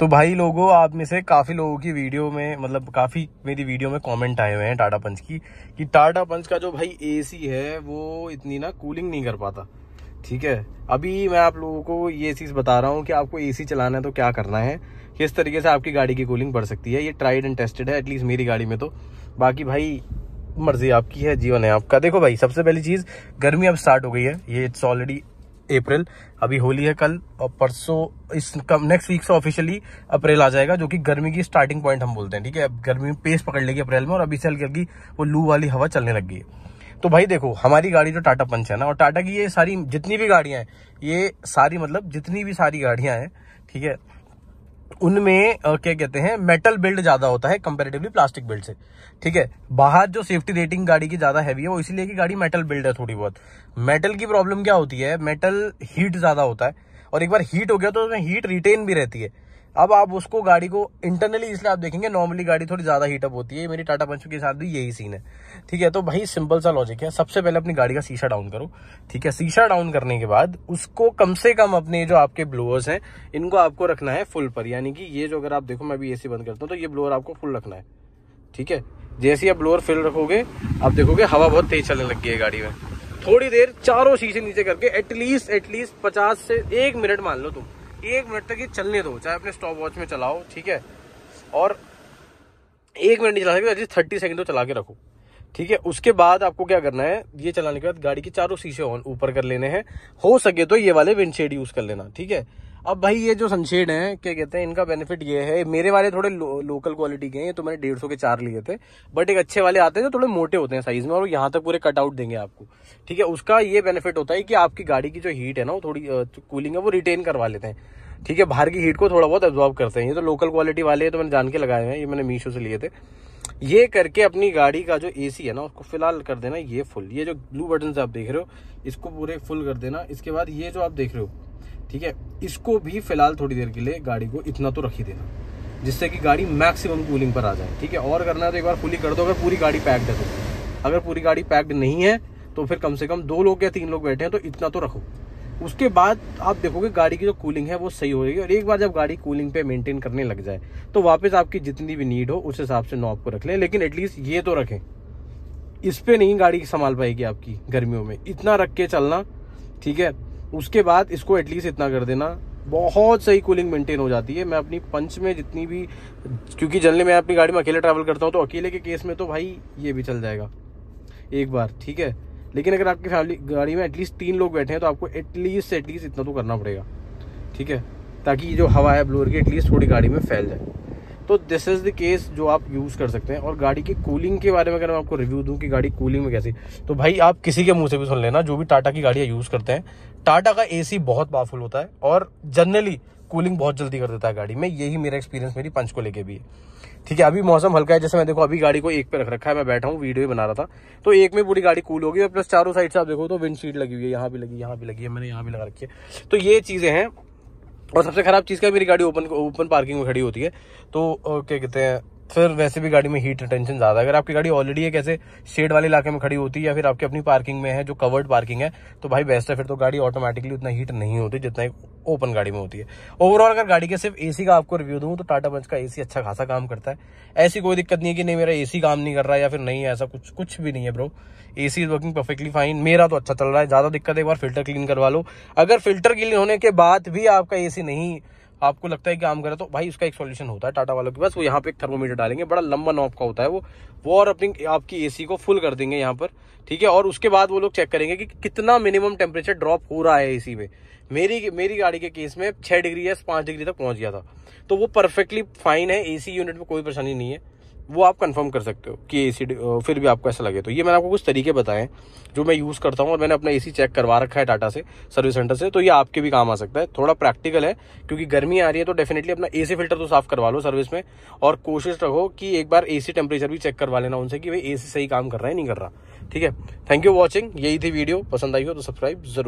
तो भाई लोगों आप में से काफ़ी लोगों की वीडियो में मतलब काफ़ी मेरी वीडियो में कमेंट आए हुए हैं टाटा पंच की कि टाटा पंच का जो भाई एसी है वो इतनी ना कूलिंग नहीं कर पाता ठीक है अभी मैं आप लोगों को ये चीज़ बता रहा हूँ कि आपको एसी चलाना है तो क्या करना है किस तरीके से आपकी गाड़ी की कूलिंग बढ़ सकती है ये ट्राइड एंड टेस्टेड है एटलीस्ट मेरी गाड़ी में तो बाकी भाई मर्जी आपकी है जीवन है आपका देखो भाई सबसे पहली चीज़ गर्मी अब स्टार्ट हो गई है ये इट्स ऑलरेडी अप्रैल अभी होली है कल और परसों इस नेक्स्ट वीक से ऑफिशियली अप्रैल आ जाएगा जो कि गर्मी की स्टार्टिंग पॉइंट हम बोलते हैं ठीक है अब गर्मी में पेस पकड़ लेगी अप्रैल में और अभी से हल्की हल्की वो लू वाली हवा चलने लग गई है तो भाई देखो हमारी गाड़ी जो तो टाटा पंच है ना और टाटा की ये सारी जितनी भी गाड़ियां हैं ये सारी मतलब जितनी भी सारी गाड़ियां हैं ठीक है उनमें क्या कहते हैं मेटल बिल्ड ज्यादा होता है कंपेरेटिवली प्लास्टिक बिल्ड से ठीक है बाहर जो सेफ्टी रेटिंग गाड़ी की ज्यादा हैवी है वो इसीलिए कि गाड़ी मेटल बिल्ड है थोड़ी बहुत मेटल की प्रॉब्लम क्या होती है मेटल हीट ज्यादा होता है और एक बार हीट हो गया तो उसमें हीट रिटेन भी रहती है अब आप उसको गाड़ी को इंटरनली इसलिए आप देखेंगे नॉर्मली गाड़ी थोड़ी ज़्यादा हीटअप होती है मेरी टाटा पंचू के साथ भी यही सीन है ठीक है तो भाई सिंपल सा लॉजिक है सबसे पहले अपनी गाड़ी का शीशा डाउन करो ठीक है शीशा डाउन करने के बाद उसको कम से कम अपने जो आपके ब्लोअर्स हैं इनको आपको रखना है फुल पर यानी कि ये जो अगर आप देखो मैं भी ए बंद करता हूँ तो ये ब्लोअर आपको फुल रखना है ठीक है जैसे ही आप ब्लोअर फिल रखोगे आप देखोगे हवा बहुत तेज चलने लग गई है गाड़ी में थोड़ी देर चारों शीशे नीचे करके एटलीस्ट एटलीस्ट पचास से एक मिनट मान लो तुम एक मिनट तक ये चलने दो चाहे अपने स्टॉप वॉच में चलाओ ठीक है और एक मिनट नहीं चला सकते एटलीस्ट थर्टी सेकेंड तो चला के रखो ठीक है उसके बाद आपको क्या करना है ये चलाने के बाद गाड़ी के चारों शीशे ऑन ऊपर कर लेने हैं हो सके तो ये वाले विंडशेड यूज कर लेना ठीक है अब भाई ये जो सनशेड हैं क्या कहते हैं इनका बेनिफिट ये है मेरे वाले थोड़े लो, लोकल क्वालिटी के हैं ये तो मैंने डेढ़ सौ के चार लिए थे बट एक अच्छे वाले आते हैं जो थोड़े मोटे होते हैं साइज में और यहाँ तक पूरे कटआउट देंगे आपको ठीक है उसका ये बेनिफिट होता है कि आपकी गाड़ी की जो हीट है ना वो थोड़ी कूलिंग है वो रिटेन करवा लेते हैं ठीक है बाहर की हीट को थोड़ा बहुत एब्जॉर्व करते हैं ये तो लोकल क्वालिटी वाले हैं तो मैंने जान के लगाए हैं ये मैंने मीशो से लिए थे ये करके अपनी गाड़ी का जो एसी है ना उसको फिलहाल कर देना ये फुल ये जो ब्लू बटन आप देख रहे हो इसको पूरे फुल कर देना इसके बाद ये जो आप देख रहे हो ठीक है इसको भी फिलहाल थोड़ी देर के लिए गाड़ी को इतना तो रख ही देना जिससे कि गाड़ी मैक्सिमम कूलिंग पर आ जाए ठीक है और करना है तो एक बार फुली कर दो अगर पूरी गाड़ी पैक्ड है तो अगर पूरी गाड़ी पैक्ड नहीं है तो फिर कम से कम दो लोग या तीन लोग बैठे हैं तो इतना तो रखो उसके बाद आप देखोगे गाड़ी की जो कूलिंग है वो सही हो जाएगी और एक बार जब गाड़ी कूलिंग पे मेंटेन करने लग जाए तो वापस आपकी जितनी भी नीड हो उस हिसाब से नॉब को रख लें लेकिन एटलीस्ट ये तो रखें इस पर नहीं गाड़ी संभाल पाएगी आपकी गर्मियों में इतना रख के चलना ठीक है उसके बाद इसको एटलीस्ट इतना कर देना बहुत सही कूलिंग मेंटेन हो जाती है मैं अपनी पंच में जितनी भी क्योंकि जनरली मैं अपनी गाड़ी में अकेले ट्रैवल करता हूँ तो अकेले के केस में तो भाई ये भी चल जाएगा एक बार ठीक है लेकिन अगर आपकी फैमिली गाड़ी में एटलीस्ट तीन लोग बैठे हैं तो आपको एटलीस्ट एटलीस्ट इतना तो करना पड़ेगा ठीक है ताकि ये जो हवा है ब्लोअर की एटलीस्ट थोड़ी गाड़ी में फैल जाए तो दिस इज़ द केस जो आप यूज़ कर सकते हैं और गाड़ी की कूलिंग के बारे में अगर मैं आपको रिव्यू दूँ कि गाड़ी कूलिंग में कैसी तो भाई आप किसी के मुंह से भी सुन लेना जो भी टाटा की गाड़ियाँ यूज़ करते हैं टाटा का एसी बहुत पावरफुल होता है और जनरली कूलिंग बहुत जल्दी कर देता है गाड़ी में यही मेरा एक्सपीरियंस मेरी पंच को लेके भी है ठीक है अभी मौसम हल्का है जैसे मैं देखो अभी गाड़ी को एक पे रख रखा है मैं बैठा हूँ वीडियो भी बना रहा था तो एक में पूरी गाड़ी कूल होगी और प्लस चारों साइड से आप देखो तो विंडशीट लगी हुई है यहाँ भी लगी यहाँ भी लगी है मैंने यहाँ भी लगा रखी है तो ये चीज़ें हैं और सबसे ख़राब चीज़ का मेरी गाड़ी ओपन ओपन पार्किंग में खड़ी होती है तो क्या कहते हैं फिर वैसे भी गाड़ी में हीट रिटेंशन ज़्यादा अगर आपकी गाड़ी ऑलरेडी एक ऐसे शेड वाले इलाके में खड़ी होती है या फिर आपकी अपनी पार्किंग में है जो कवर्ड पार्किंग है तो भाई बेस्ट है फिर तो गाड़ी ऑटोमेटिकली उतना हीट नहीं होती जितना एक ओपन गाड़ी में होती है ओवरऑल अगर गाड़ी के सिर्फ एसी का आपको रिव्यू दूँ तो टाटा पंच का एसी अच्छा खासा काम करता है ऐसी कोई दिक्कत नहीं है कि नहीं मेरा एसी काम नहीं कर रहा है या फिर नहीं ऐसा कुछ कुछ भी नहीं है bro AC is working perfectly fine मेरा तो अच्छा चल रहा है ज़्यादा दिक्कत एक बार फिल्टर क्लीन करवा लो अगर फिल्टर क्लीन होने के बाद भी आपका एसी नहीं आपको लगता है कि काम करें तो भाई उसका एक सोल्यूशन होता है टाटा वालों के पास वो यहाँ पे एक थर्मोमीटर डालेंगे बड़ा लंबा नॉब का होता है वो वो और अपनी आपकी एसी को फुल कर देंगे यहाँ पर ठीक है और उसके बाद वो लोग चेक करेंगे कि कितना मिनिमम टेम्परेचर ड्रॉप हो रहा है सी में मेरी मेरी गाड़ी के केस में छः डिग्री या पाँच डिग्री तक पहुँच गया था तो वो परफेक्टली फाइन है ए यूनिट में कोई परेशानी नहीं है वो आप कंफर्म कर सकते हो कि एसी फिर भी आपको ऐसा लगे तो ये मैंने आपको कुछ तरीके बताएं जो मैं यूज़ करता हूँ और मैंने अपना एसी चेक करवा रखा है टाटा से सर्विस सेंटर से तो ये आपके भी काम आ सकता है थोड़ा प्रैक्टिकल है क्योंकि गर्मी आ रही है तो डेफिनेटली अपना एसी फिल्टर तो साफ़ करवा लो सर्विस में और कोशिश रखो कि एक बार ए टेम्परेचर भी चेक करवा लेना उनसे कि भाई ए सही काम कर रहा है नहीं कर रहा ठीक है थैंक यू वॉचिंग यही थी वीडियो पसंद आई हो तो सब्सक्राइब जरूर